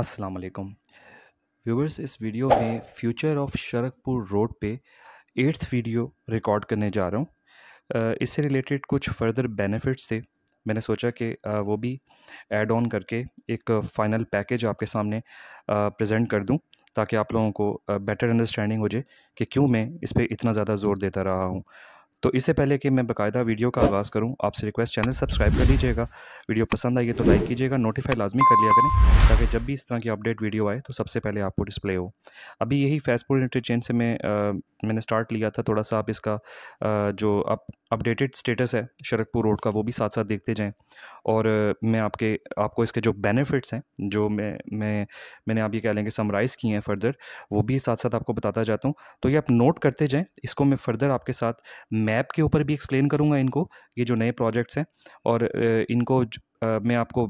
अस्सलाम वालेकुम व्यूवर्स इस वीडियो में फ्यूचर ऑफ शरकपुर रोड पे एट्थ वीडियो रिकॉर्ड करने जा रहा हूँ इससे रिलेटेड कुछ फर्दर बेनिफिट्स थे मैंने सोचा कि वो भी ऐड ऑन करके एक फ़ाइनल पैकेज आपके सामने प्रेजेंट कर दूँ ताकि आप लोगों को बेटर अंडरस्टैंडिंग हो जाए कि क्यों मैं इस पर इतना ज़्यादा ज़ोर देता रहा हूँ तो इससे पहले कि मैं बाकायदा वीडियो का आगाज़ करूँ आपसे रिक्वेस्ट चैनल सब्सक्राइब कर लीजिएगा वीडियो पसंद है तो लाइक कीजिएगा नोटिफाई लाजमी कर लिया करें ताकि जब भी इस तरह की अपडेट वीडियो आए तो सबसे पहले आपको डिस्प्ले हो अभी यही फैसपुर इंटरचेंज से मैं आ, मैंने स्टार्ट लिया था थोड़ा सा आप इसका आ, जो अप अपडेटेड स्टेटस है शरकपुर रोड का वो भी साथ साथ देखते जाएँ और मैं आपके आपको इसके जो बेनिफिट्स हैं जो मैं मैं मैंने आप ये कह लेंगे समराइज़ किए हैं फर्दर वो भी साथ साथ आपको बताता जाता हूँ तो ये आप नोट करते जाएँ इसको मैं फ़र्दर आपके साथ मैप के ऊपर भी एक्सप्लेन करूँगा इनको ये जो नए प्रोजेक्ट्स हैं और इनको मैं आपको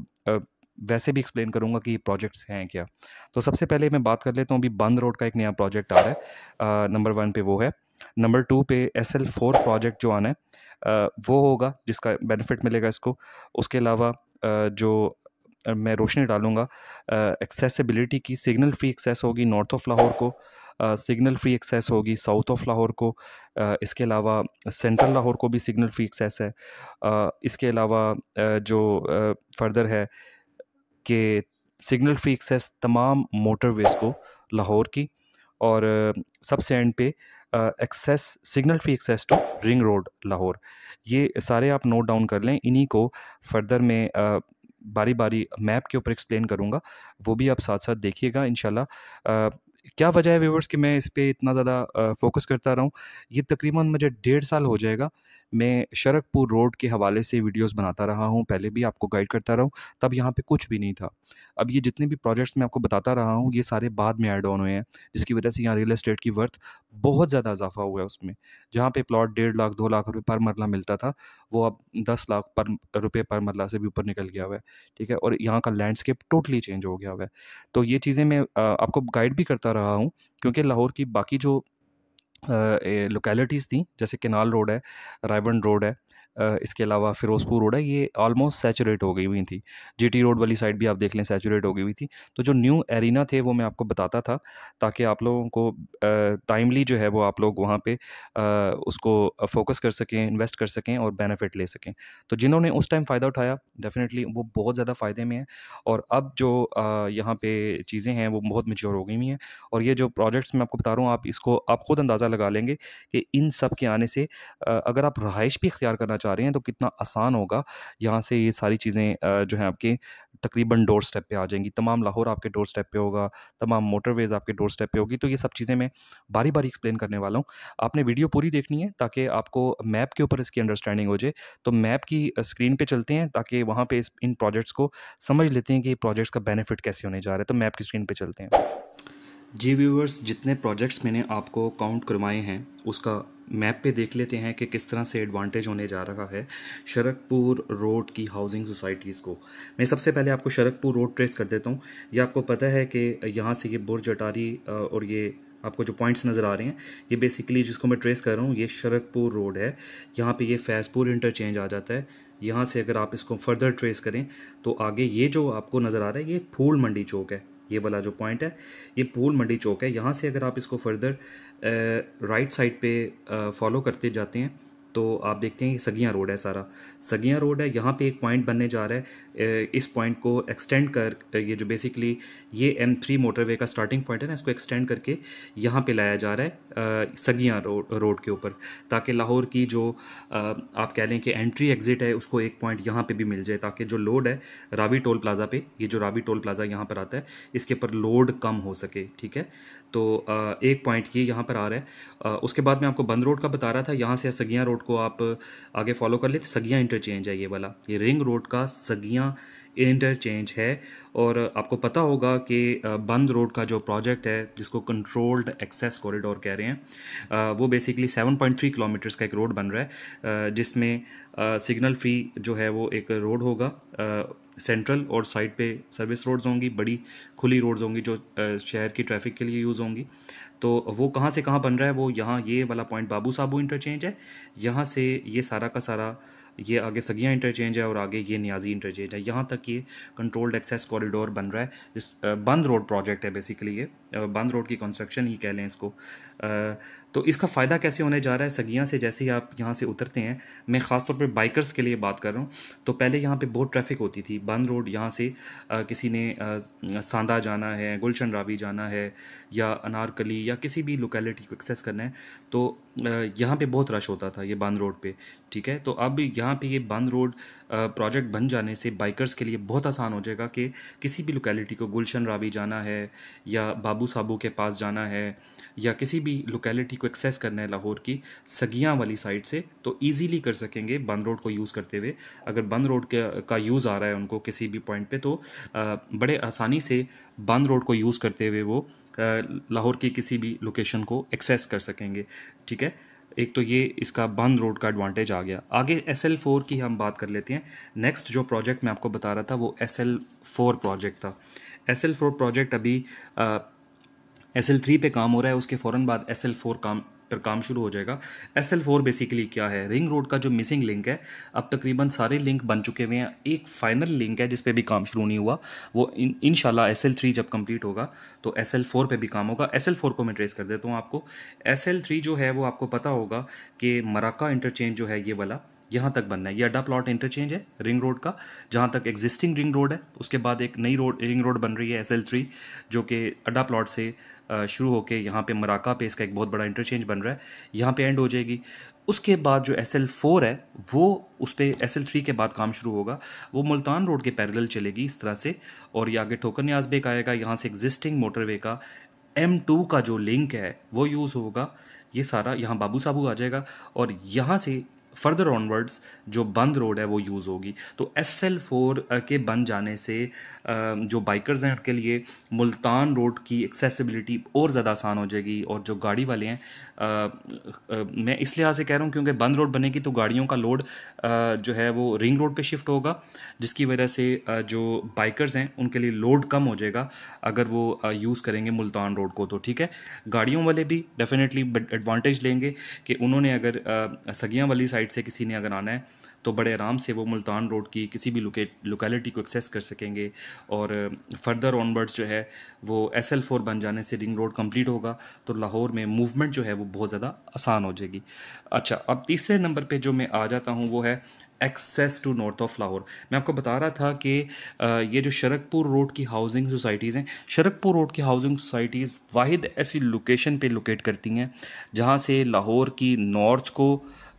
वैसे भी एक्सप्लेन करूँगा कि ये प्रोजेक्ट्स हैं क्या तो सबसे पहले मैं बात कर लेता हूँ अभी बंद रोड का एक नया प्रोजेक्ट आ रहा है नंबर वन पे वो है नंबर टू पे एस एल फोर प्रोजेक्ट जो आना है वो होगा जिसका बेनिफिट मिलेगा इसको उसके अलावा जो मैं रोशनी डालूंगा एक्सेसिबिलिटी की सिग्नल फ्री एक्सेस होगी नॉर्थ ऑफ लाहौर को सिग्नल फ्री एक्सेस होगी साउथ ऑफ लाहौर को इसके अलावा सेंट्रल लाहौर को भी सिग्नल फ्री एक्सेस है इसके अलावा जो फर्दर है कि सिग्नल फ्री एक्सेस तमाम मोटरवेज़ को लाहौर की और सबसे एंड पे access signal free access to ring road Lahore ये सारे आप नोट डाउन कर लें इन्हीं को फर्दर में बारी बारी मैप के ऊपर एक्सप्लेन करूँगा वो भी आप साथ साथ देखिएगा इन क्या वजह है व्यूवर्स कि मैं इस पर इतना ज़्यादा फोकस करता रहा हूँ ये तकरीबन मुझे डेढ़ साल हो जाएगा मैं शरकपुर रोड के हवाले से वीडियोस बनाता रहा हूँ पहले भी आपको गाइड करता रहा हूँ तब यहाँ पे कुछ भी नहीं था अब ये जितने भी प्रोजेक्ट्स मैं आपको बताता रहा हूँ ये सारे बाद में ऐड ऑन हुए हैं जिसकी वजह से यहाँ रियल इस्टेट की वर्थ बहुत ज़्यादा इजाफा हुआ है उसमें जहाँ पे प्लॉट डेढ़ लाख दो लाख रुपये पर मरला मिलता था वो अब दस लाख पर रुपये पर मरला से भी ऊपर निकल गया हुआ है ठीक है और यहाँ का लैंडस्केप टोटली चेंज हो गया हुआ है तो ये चीज़ें मैं आपको गाइड भी करता रहा हूँ क्योंकि लाहौर की बाकी जो लोकेलिटीज़ थी जैसे केनाल रोड है रायवन रोड है इसके अलावा फ़िरोज़पुर रोड है ये ऑलमोस्ट सेचुरेट हो गई हुई थी जीटी रोड वाली साइड भी आप देख लें सेचुरेट हो गई हुई थी तो जो न्यू एरिना थे वो मैं आपको बताता था ताकि आप लोगों को टाइमली जो है वो आप लोग वहाँ पर उसको फोकस कर सकें इन्वेस्ट कर सकें और बेनिफिट ले सकें तो जिन्होंने उस टाइम फ़ायदा उठाया डेफिनेटली वो बहुत ज़्यादा फ़ायदे में है और अब जो यहाँ पे चीज़ें हैं वो बहुत मेच्योर हो गई हुई हैं और ये जो प्रोजेक्ट्स मैं आपको बता रहा हूँ आप इसको आप ख़ुद अंदाज़ा लगा लेंगे कि इन सब के आने से अगर आप रहाइश भी इख्तियार करना चाहते बता रहे हैं तो कितना आसान होगा यहाँ से ये सारी चीज़ें जो है आपके तकरीबन डोर स्टेप पर आ जाएंगी तमाम लाहौर आपके डोर स्टेप पर होगा तमाम मोटरवेज़ आपके डोर स्टेप पर होगी तो ये सब चीज़ें मैं बारी बारी एक्सप्लेन करने वाला हूँ आपने वीडियो पूरी देखनी है ताकि आपको मैप के ऊपर इसकी अंडरस्टैंडिंग हो जाए तो मैप की स्क्रीन पर चलते हैं ताकि वहाँ पर इन प्रोजेक्ट्स को समझ लेते हैं कि प्रोजेक्ट्स का बेनिफिट कैसे होने जा रहा है तो मैप की स्क्रीन पर चलते हैं जी व्यूवर्स जितने प्रोजेक्ट्स मैंने आपको काउंट करवाए हैं उसका मैप पे देख लेते हैं कि किस तरह से एडवांटेज होने जा रहा है शरकपुर रोड की हाउसिंग सोसाइटीज़ को मैं सबसे पहले आपको शरकपुर रोड ट्रेस कर देता हूँ ये आपको पता है कि यहाँ से ये बुरज अटारी और ये आपको जो पॉइंट्स नज़र आ रहे हैं ये बेसिकली जिसको मैं ट्रेस कर रहा हूँ ये शरकपुर रोड है यहाँ पे ये फैज़पुर इंटरचेंज आ जाता है यहाँ से अगर आप इसको फर्दर ट्रेस करें तो आगे ये जो आपको नज़र आ रहा है ये फूल मंडी चौक है ये वाला जो पॉइंट है ये पूल मंडी चौक है यहाँ से अगर आप इसको फर्दर राइट साइड पे फॉलो करते जाते हैं तो आप देखते हैं सगियाँ रोड है सारा सगियाँ रोड है यहाँ पे एक पॉइंट बनने जा रहा है इस पॉइंट को एक्सटेंड कर ये जो बेसिकली ये एम थ्री मोटरवे का स्टार्टिंग पॉइंट है ना इसको एक्सटेंड करके यहाँ पे लाया जा रहा है सगियाँ रोड रोड के ऊपर ताकि लाहौर की जो आप कह लें कि एंट्री एग्ज़िट है उसको एक पॉइंट यहाँ पर भी मिल जाए ताकि जो लोड है रावी टोल प्लाज़ा पर ये जो रावी टोल प्लाज़ा यहाँ पर आता है इसके ऊपर लोड कम हो सके ठीक है तो एक पॉइंट ये यहाँ पर आ रहा है उसके बाद मैं आपको बंद रोड का बता रहा था यहाँ से सगियाँ रोड रोड को आप आगे फॉलो कर ले तो सगिया इंटरचेंज है ये वाला ये रिंग रोड का सगिया इंटरचेंज है और आपको पता होगा कि बंद रोड का जो प्रोजेक्ट है जिसको कंट्रोल्ड एक्सेस कॉरिडोर कह रहे हैं वो बेसिकली 7.3 किलोमीटर्स का एक रोड बन रहा है जिसमें सिग्नल फ्री जो है वो एक रोड होगा सेंट्रल और साइड पे सर्विस रोड्स होंगी बड़ी खुली रोड्स होंगी जो शहर की ट्रैफिक के लिए यूज़ होंगी तो वो कहाँ से कहाँ बन रहा है वो यहाँ ये वाला पॉइंट बाबू साबू इंटरचेंज है यहाँ से ये सारा का सारा ये आगे सगिया इंटरचेंज है और आगे ये न्याजी इंटरचेंज है यहाँ तक ये कंट्रोल्ड एक्सेस कॉरिडोर बन रहा है जिस बंद रोड प्रोजेक्ट है बेसिकली ये बंद रोड की कंस्ट्रक्शन ही कह लें इसको तो इसका फ़ायदा कैसे होने जा रहा है सगियाँ से जैसे ही आप यहाँ से उतरते हैं मैं ख़ास तौर पर बाइकर्स के लिए बात कर रहा हूँ तो पहले यहाँ पे बहुत ट्रैफिक होती थी बंद रोड यहाँ से किसी ने सांदा जाना है गुलशन रावी जाना है या अनारकली या किसी भी लोकेलिटी को एक्सेस करना है तो यहाँ पर बहुत रश होता था ये बंद रोड पर ठीक है तो अब यहाँ पर ये बंद रोड प्रोजेक्ट बन जाने से बाइकर्स के लिए बहुत आसान हो जाएगा कि किसी भी लोकेलिटी को गुलशन रावी जाना है या बाबू साबू के पास जाना है या किसी भी लोकेलिटी को एक्सेस करना है लाहौर की सगियाँ वाली साइड से तो ईजीली कर सकेंगे बंद रोड को यूज़ करते हुए अगर बंद रोड का यूज़ आ रहा है उनको किसी भी पॉइंट पर तो बड़े आसानी से बंद रोड को यूज़ करते हुए वो लाहौर की किसी भी लोकेशन को एक्सेस कर सकेंगे ठीक है एक तो ये इसका बंद रोड का एडवांटेज आ गया आगे एस एल फोर की हम बात कर लेते हैं नेक्स्ट जो प्रोजेक्ट मैं आपको बता रहा था वो एस एल फोर प्रोजेक्ट था एस एल फोर प्रोजेक्ट अभी एस एल थ्री पर काम हो रहा है उसके फ़ौरन बाद एस एल फोर काम पर काम शुरू हो जाएगा एस एल फोर बेसिकली क्या है रिंग रोड का जो मिसिंग लिंक है अब तकरीबन सारे लिंक बन चुके हुए हैं एक फाइनल लिंक है जिस पर भी काम शुरू नहीं हुआ वो इन इन एस एल थ्री जब कम्प्लीट होगा तो एस एल फोर पर भी काम होगा एस एल फोर को मैं ट्रेस कर देता हूँ आपको एस एल थ्री जो है वो आपको पता होगा कि मराका इंटरचेंज जो है ये वाला यहाँ तक बनना है ये अड्डा प्लॉट इंटरचेंज है रिंग रोड का जहाँ तक एग्जिस्टिंग रिंग रोड है उसके बाद एक नई रोड रिंग रोड बन रही है एस एल थ्री जो कि अड्डा प्लॉट से शुरू होकर यहाँ पे मराका पे इसका एक बहुत बड़ा इंटरचेंज बन रहा है यहाँ पे एंड हो जाएगी उसके बाद जो एस एल फोर है वो उस पर एस एल थ्री के बाद काम शुरू होगा वो मुल्तान रोड के पैरेलल चलेगी इस तरह से और ये आगे ठोकर न्याज बेक आएगा यहाँ से एग्जिस्टिंग मोटरवे का एम टू का जो लिंक है वो यूज़ होगा ये सारा यहाँ बाबू साबू आ जाएगा और यहाँ से फर्दर ऑनवर्ड्स जो बंद रोड है वो यूज़ होगी तो एस एल फोर के बन जाने से जो बाइकर्स हैं उनके लिए मुल्तान रोड की एक्सेसिबिलिटी और ज़्यादा आसान हो जाएगी और जो गाड़ी वाले हैं मैं इस लिहाज से कह रहा हूँ क्योंकि बंद रोड बनेगी तो गाड़ियों का लोड जो है वो रिंग रोड पे शिफ्ट होगा जिसकी वजह से जो बाइकर्स हैं उनके लिए लोड कम हो जाएगा अगर वो यूज़ करेंगे मुल्तान रोड को तो ठीक है गाड़ियों वाले भी डेफिनेटली एडवांटेज लेंगे कि उन्होंने अगर सगियाँ वाली साइड से किसी ने अगर आना है तो बड़े आराम से वो मुल्तान रोड की किसी भी लोकेट लोकेलिटी को एक्सेस कर सकेंगे और फर्दर ऑनवर्ड्स जो है वो एस एल फोर बन जाने से रिंग रोड कम्प्लीट होगा तो लाहौर में मूवमेंट जो है वो बहुत ज़्यादा आसान हो जाएगी अच्छा अब तीसरे नंबर पर जो मैं आ जाता हूँ वो है access to north of Lahore मैं आपको बता रहा था कि ये जो शरकपुर रोड की हाउसिंग सोसाइटीज़ हैं शरकपुर रोड की हाउसिंग सोसाइटीज़ वाहिद ऐसी लोकेशन पे लोकेट करती हैं जहाँ से लाहौर की नॉर्थ को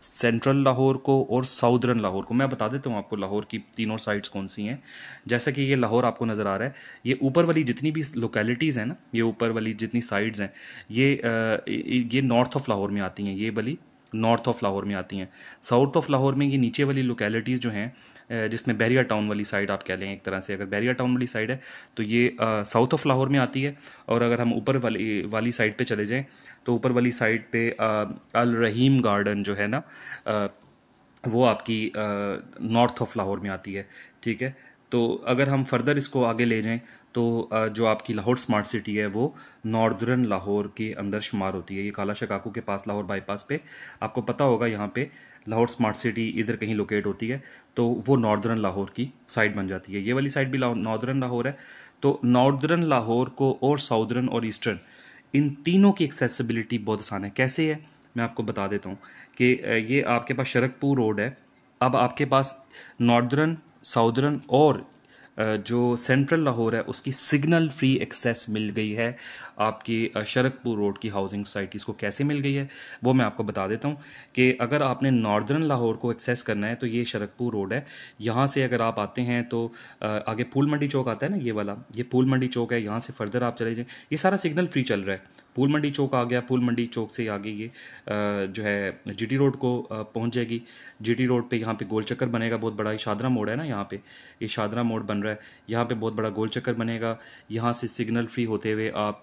सेंट्रल लाहौर को और साउदर्न लाहौर को मैं बता देता हूँ आपको लाहौर की तीनों साइड्स कौन सी हैं जैसा कि ये लाहौर आपको नज़र आ रहा है ये ऊपर वाली जितनी भी लोकेलिटीज़ हैं ना ये ऊपर वाली जितनी साइड्स हैं ये ये नॉर्थ ऑफ लाहौर में आती हैं ये वाली नॉर्थ ऑफ लाहौर में आती हैं साउथ ऑफ लाहौर में ये नीचे वाली लोकेलिटीज़ जो हैं जिसमें बैरिया टाउन वाली साइड आप कह लें एक तरह से अगर बैरिया टाउन वाली साइड है तो ये साउथ ऑफ लाहौर में आती है और अगर हम ऊपर वाली वाली साइड पे चले जाएं तो ऊपर वाली साइड पे अल रहीम गार्डन जो है ना वो आपकी नॉर्थ ऑफ लाहौर में आती है ठीक है तो अगर हम फर्दर इसको आगे ले जाएं तो जो आपकी लाहौर स्मार्ट सिटी है वो नॉर्दर्न लाहौर के अंदर शुमार होती है ये काला शकाकू के पास लाहौर बाईपास पे आपको पता होगा यहाँ पे लाहौर स्मार्ट सिटी इधर कहीं लोकेट होती है तो वो नॉर्दर्न लाहौर की साइड बन जाती है ये वाली साइड भी नॉर्दर्न लाहौर है तो नॉर्दर्न लाहौर को और साउदर्न और ईस्टर्न इन तीनों की एक्सेसिबिलिटी बहुत आसान है कैसे है मैं आपको बता देता हूँ कि ये आपके पास शरकपुर रोड है अब आपके पास नॉर्दर्न साउदर्न और जो सेंट्रल लाहौर है उसकी सिग्नल फ्री एक्सेस मिल गई है आपकी शरकपुर रोड की हाउसिंग सोसाइटीज़ को कैसे मिल गई है वो मैं आपको बता देता हूँ कि अगर आपने नॉर्दर्न लाहौर को एक्सेस करना है तो ये शरकपुर रोड है यहाँ से अगर आप आते हैं तो आगे फूल मंडी चौक आता है ना ये वाला ये फूल मंडी चौक है यहाँ से फर्दर आप चले जाएँ ये सारा सिग्नल फ्री चल रहा है फूल मंडी चौक आ गया फूल मंडी चौक से आगे ये जो है जी रोड को पहुँच जाएगी जी रोड पर यहाँ पर गोल चक्कर बनेगा बहुत बड़ा ये शादरा मोड़ है ना यहाँ पर ये शादरा मोड़ बन रहा है यहाँ पर बहुत बड़ा गोल चक्कर बनेगा यहाँ से सिग्नल फ्री होते हुए आप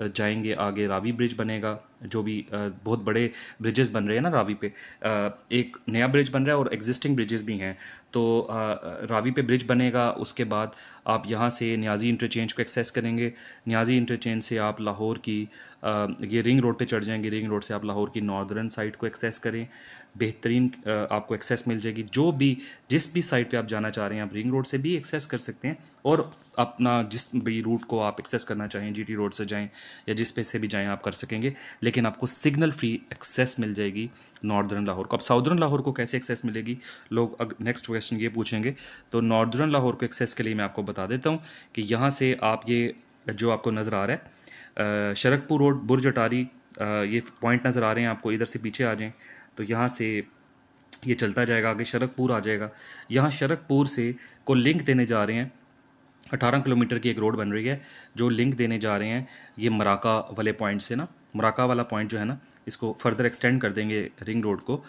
जाएंगे आगे रावी ब्रिज बनेगा जो भी बहुत बड़े ब्रिजेस बन रहे हैं ना रावी पे एक नया ब्रिज बन रहा है और एग्जिस्टिंग ब्रिजेस भी हैं तो रावी पे ब्रिज बनेगा उसके बाद आप यहाँ से न्याजी इंटरचेंज को एक्सेस करेंगे न्याजी इंटरचेंज से आप लाहौर की ये रिंग रोड पे चढ़ जाएंगे रिंग रोड से आप लाहौर की नॉर्दर्न साइड को एक्सेस करें बेहतरीन आपको एक्सेस मिल जाएगी जो भी जिस भी साइड पे आप जाना चाह रहे हैं आप रिंग रोड से भी एक्सेस कर सकते हैं और अपना जिस भी रूट को आप एक्सेस करना चाहें जीटी रोड से जाएं या जिस पे से भी जाएँ आप कर सकेंगे लेकिन आपको सिग्नल फ्री एक्सेस मिल जाएगी नॉर्दर्न लाहौर को अब साउदर्न लाहौर को कैसे एक्सेस मिलेगी लोग अग नेक्स्ट क्वेश्चन ये पूछेंगे तो नॉर्दर्न लाहौर को एक्सेस के लिए मैं आपको बता देता हूँ कि यहाँ से आप ये जो आपको नज़र आ रहा है शरकपुर रोड बुर्ज अटारी ये पॉइंट नज़र आ रहे हैं आपको इधर से पीछे आ जाएँ तो यहाँ से ये चलता जाएगा आगे शरकपुर आ जाएगा यहाँ शरकपुर से को लिंक देने जा रहे हैं अठारह किलोमीटर की एक रोड बन रही है जो लिंक देने जा रहे हैं ये मराका वाले पॉइंट से ना मराका वाला पॉइंट जो है ना इसको फर्दर एक्सटेंड कर देंगे रिंग रोड को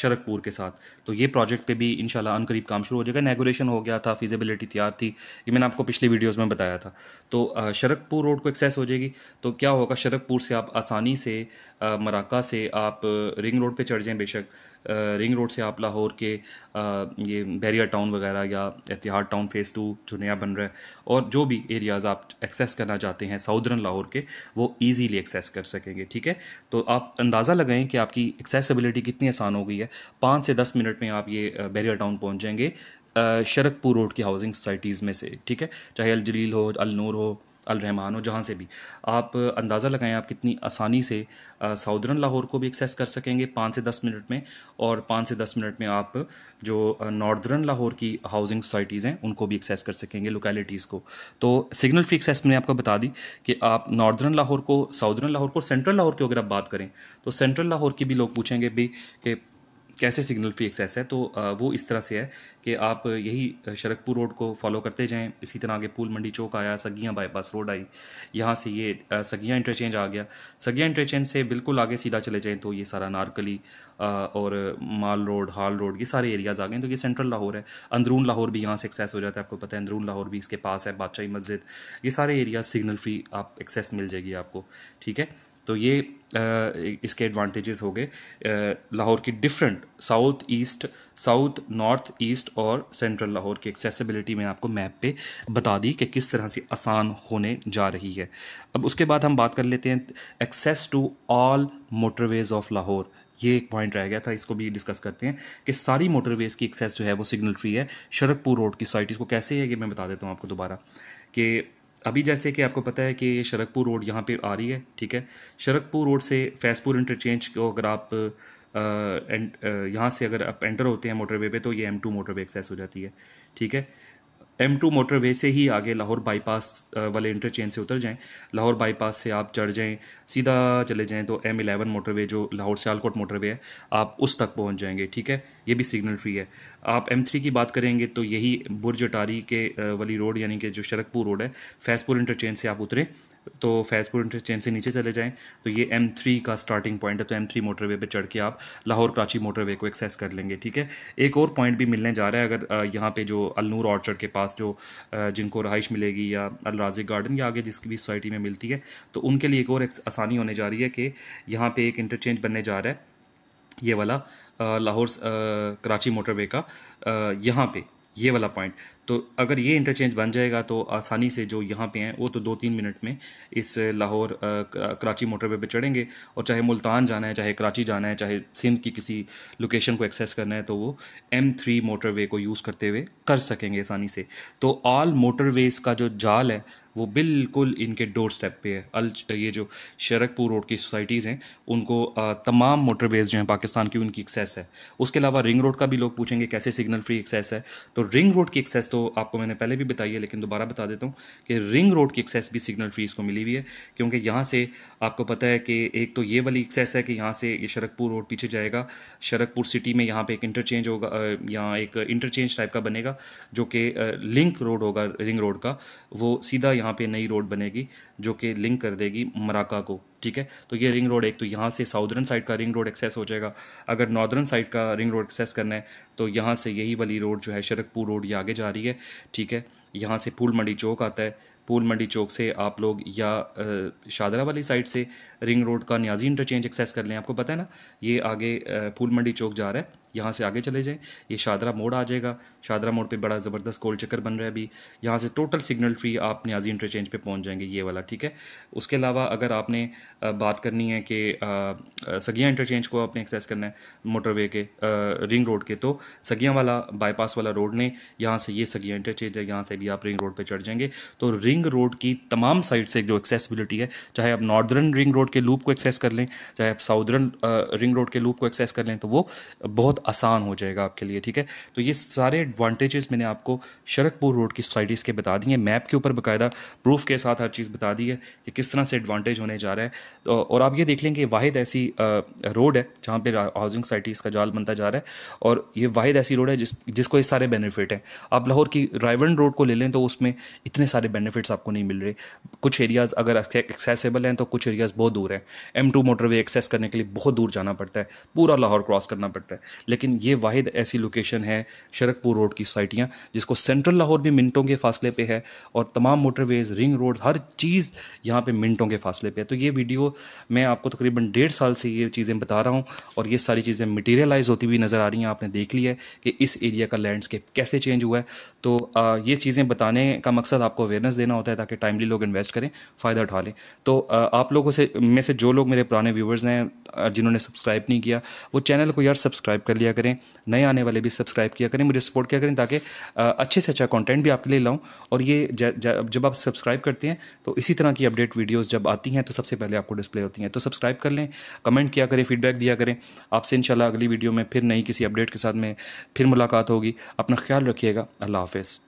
शरकपुर के साथ तो ये प्रोजेक्ट पे भी इनशाला अनकरीब काम शुरू हो जाएगा नेगोरेशन हो गया था फिजिबिलिटी तैयार थी ये मैंने आपको पिछली वीडियोज़ में बताया था तो शरकपुर रोड को एक्सेस हो जाएगी तो क्या होगा शरकपुर से आप आसानी से मराका से आप रिंग रोड पर चढ़ जाएँ बेशक रिंग रोड से आप लाहौर के ये बैरिया टाउन वगैरह या एतिहाद टाउन फेज़ टू जो नया बन रहा है और जो भी एरियाज़ आप एक्सेस करना चाहते हैं साउदर्न लाहौर के वो ईजीली एक्सेस कर सकेंगे ठीक है तो आप अंदाज़ा लगाएं कि आपकी एक्सेसिबिलिटी कितनी आसान आसान हो गई है पाँच से दस मिनट में आप ये बैरियर टाउन पहुँच जाएंगे शरकपुर रोड की हाउसिंग सोसाइटीज़ में से ठीक है चाहे अल जलील हो अल नूर हो अलरहमान हो जहाँ से भी आप अंदाज़ा लगाएं आप कितनी आसानी से साउदर्न लाहौर को भी एक्सेस कर सकेंगे पाँच से दस मिनट में और पाँच से दस मिनट में आप जो नॉर्दर्न लाहौर की हाउसिंग सोसाइटीज़ हैं उनको भी एक्सेस कर सकेंगे लोकेलेटीज़ को तो सिग्नल फ्री एक्सेस मैंने आपको बता दी कि आप नॉर्दर्न लाहौर को साउदर्न लाहौर को सेंट्रल लाहौर की अगर आप बात करें तो सेंट्रल लाहौर की भी लोग पूछेंगे भी कि कैसे सिग्नल फ्री एक्सेस है तो वो इस तरह से है कि आप यही शरकपुर रोड को फॉलो करते जाएं इसी तरह आगे पुल मंडी चौक आया सगियाँ बाईपास रोड आई यहाँ से ये सगियाँ इंटरचेंज आ गया सगियाँ इंटरचेंज से बिल्कुल आगे सीधा चले जाएँ तो ये सारा नारकली और माल रोड हाल रोड ये सारे एरियाज़ आ गए तो ये सेंट्रल लाहौर है अंदरून लाहौर भी यहाँ से एक्सेस हो जाता है आपको पता है अंदरून लाहौर भी इसके पास है बादशाही मस्जिद ये सारे एरिया सिग्नल फ्री आप एक्सेस मिल जाएगी आपको ठीक है तो ये इसके एडवांटेजेस हो गए लाहौर की different south east south north east और सेंट्रल लाहौर की एक्सेसिबिलिटी मैंने आपको मैप पे बता दी कि किस तरह से आसान होने जा रही है अब उसके बाद हम बात कर लेते हैं access to all motorways of Lahore ये एक पॉइंट रह गया था इसको भी डिस्कस करते हैं कि सारी मोटरवेज़ की एक्सेस जो है वो सिग्नल फ्री है शरदपुर रोड की साइट इसको कैसे है ये मैं बता देता हूँ आपको दोबारा कि अभी जैसे कि आपको पता है कि ये शरकपुर रोड यहाँ पे आ रही है ठीक है शरकपुर रोड से फैज़पुर इंटरचेंज को अगर आप यहाँ से अगर आप एंटर होते हैं मोटरवे पे तो ये एम टू वे एक्सेस हो जाती है ठीक है एम टू वे से ही आगे लाहौर बाईपास वाले इंटरचेंज से उतर जाएं लाहौर बाईपास से आप चढ़ जाएं सीधा चले जाएं तो एम इलेवन मोटरवे जो लाहौर सियालकोट मोटरवे है आप उस तक पहुँच जाएंगे ठीक है ये भी सिग्नल फ्री है आप एम थ्री की बात करेंगे तो यही बुर्ज अटारी के वाली रोड यानी कि जो शरकपुर रोड है फैजपुर इंटरचेंज से आप उतरें तो फैजपुर इंटरचेंज से नीचे चले जाएँ तो ये एम थ्री का स्टार्टिंग पॉइंट है तो एम थ्री मोटरवे पर चढ़ के आप लाहौर कराची मोटरवे को एक्सेस कर लेंगे ठीक है एक और पॉइंट भी मिलने जा रहा है अगर यहाँ पे जो अलनूर ऑर्चर्ड के पास जो जिनको रहाइश मिलेगी या अलराजिक गार्डन या आगे जिसकी भी सोसाइटी में मिलती है तो उनके लिए एक और आसानी होने जा रही है कि यहाँ पर एक इंटरचेंज बनने जा रहा है ये वाला लाहौर कराची मोटरवे का यहाँ पे ये वाला पॉइंट तो अगर ये इंटरचेंज बन जाएगा तो आसानी से जो यहाँ पे हैं वो तो दो तीन मिनट में इस लाहौर कराची मोटरवे पे चढ़ेंगे और चाहे मुल्तान जाना है चाहे कराची जाना है चाहे सिंध की किसी लोकेशन को एक्सेस करना है तो वो एम थ्री मोटरवे को यूज़ करते हुए कर सकेंगे आसानी से तो ऑल मोटरवेज़ का जो जाल है वो बिल्कुल इनके डोर स्टेप पे है अल ये जो शरकपुर रोड की सोसाइटीज़ हैं उनको तमाम मोटरवेज़ जो हैं पाकिस्तान की उनकी एक्सेस है उसके अलावा रिंग रोड का भी लोग पूछेंगे कैसे सिग्नल फ्री एक्सेस है तो रिंग रोड की एक्सेस तो आपको मैंने पहले भी बताई है लेकिन दोबारा बता देता हूँ कि रिंग रोड की एक्सेस भी सिग्नल फ्री इसको मिली हुई है क्योंकि यहाँ से आपको पता है कि एक तो ये वाली एक्सेस है कि यहाँ से ये शरकपुर रोड पीछे जाएगा शरकपुर सिटी में यहाँ पर एक इंटरचेंज होगा यहाँ एक इंटरचेंज टाइप का बनेगा जो कि लिंक रोड होगा रिंग रोड का वो सीधा यहाँ यहाँ पे नई रोड बनेगी जो कि लिंक कर देगी मराका को ठीक है तो ये रिंग रोड एक तो यहाँ से साउदर्न साइड का रिंग रोड एक्सेस हो जाएगा अगर नॉर्दर्न साइड का रिंग रोड एक्सेस करना है तो यहाँ से यही वाली रोड जो है शरकपुर रोड ये आगे जा रही है ठीक है यहाँ से फूल मंडी चौक आता है फूल मंडी चौक से आप लोग या शादरा वाली साइड से रिंग रोड का न्याजी इंटरचेंज एक्सेस कर लें आपको पता है ना ये आगे फूल मंडी चौक जा रहा है यहाँ से आगे चले जाएँ ये शादरा मोड़ आ जाएगा शादरा मोड़ पे बड़ा ज़बरदस्त कोल चक्कर बन रहा है अभी यहाँ से टोटल सिग्नल फ्री आप न्याजी इंटरचेंज पे पहुँच जाएंगे ये वाला ठीक है उसके अलावा अगर आपने बात करनी है कि सगियाँ इंटरचेंज को आपने एक्सेस करना है मोटरवे के रिंग रोड के तो सगियाँ वाला बाईपास वाला रोड ने यहाँ से ये सगियाँ इंटरचेंज है यहाँ से भी आप रिंग रोड पर चढ़ जाएंगे तो रिंग रिंग रोड की तमाम साइड से जो एक्सेसिबिलिटी है चाहे आप नॉर्दर्न रिंग रोड के लूप को एक्सेस कर लें चाहे आप साउदर्न रिंग रोड के लूप को एक्सेस कर लें तो वो बहुत आसान हो जाएगा आपके लिए ठीक है तो ये सारे एडवांटेजेस मैंने आपको शरकपुर रोड की सोसाइटीज़ के बता दिए मैप के ऊपर बाकायदा प्रूफ के साथ हर चीज़ बता दी है कि किस तरह से एडवांटेज होने जा रहा है तो, और आप ये देख लें कि वाहिद ऐसी रोड है जहाँ पर हाउसिंग सोसाइटीज़ का जाल बनता जा रहा है और ये वाहिद ऐसी रोड है जिस जिसको ये सारे बेनिफिट हैं आप लाहौर की रायवन रोड को ले लें तो उसमें इतने सारे बेनिफिट्स रेट्स आपको नहीं मिल रही कुछ एरियाज़ अगर एक्सेसिबल हैं तो कुछ एरियाज़ बहुत दूर हैं एम टू मोटरवे एक्सेस करने के लिए बहुत दूर जाना पड़ता है पूरा लाहौर क्रॉस करना पड़ता है लेकिन ये वाहिद ऐसी लोकेशन है शरकपुर रोड की सोसाइटियाँ जिसको सेंट्रल लाहौर भी मिनटों के फासले पर है और तमाम मोटरवेज़ रिंग रोड हर चीज़ यहाँ पर मिनटों के फासले पर है तो ये वीडियो मैं आपको तकरीबन डेढ़ साल से ये चीज़ें बता रहा हूँ और ये सारी चीज़ें मटेरियलाइज होती हुई नज़र आ रही हैं आपने देख लिया है कि इस एरिया का लैंडस्केप कैसे चेंज हुआ है तो ये चीज़ें बताने का मकसद आपको अवेयरनेस देना देना होता है ताकि टाइमली लोग इन्वेस्ट करें फ़ायदा उठा लें तो आप लोगों से में से जो लोग मेरे पुराने व्यूवर्स हैं जिन्होंने सब्सक्राइब नहीं किया वो चैनल को यार सब्सक्राइब कर लिया करें नए आने वाले भी सब्सक्राइब किया करें मुझे सपोर्ट किया करें ताकि अच्छे से अच्छा कॉन्टेंट भी आपके लिए लाऊँ और ये जब आप सब्सक्राइब करते हैं तो इसी तरह की अपडेट वीडियोज़ जब आती हैं तो सबसे पहले आपको डिस्प्ले होती हैं तो सब्सक्राइब कर लें कमेंट किया करें फीडबैक दिया करें आपसे इन अगली वीडियो में फिर नई किसी अपडेट के साथ में फिर मुलाकात होगी अपना ख्याल रखिएगा अल्लाह हाफिज़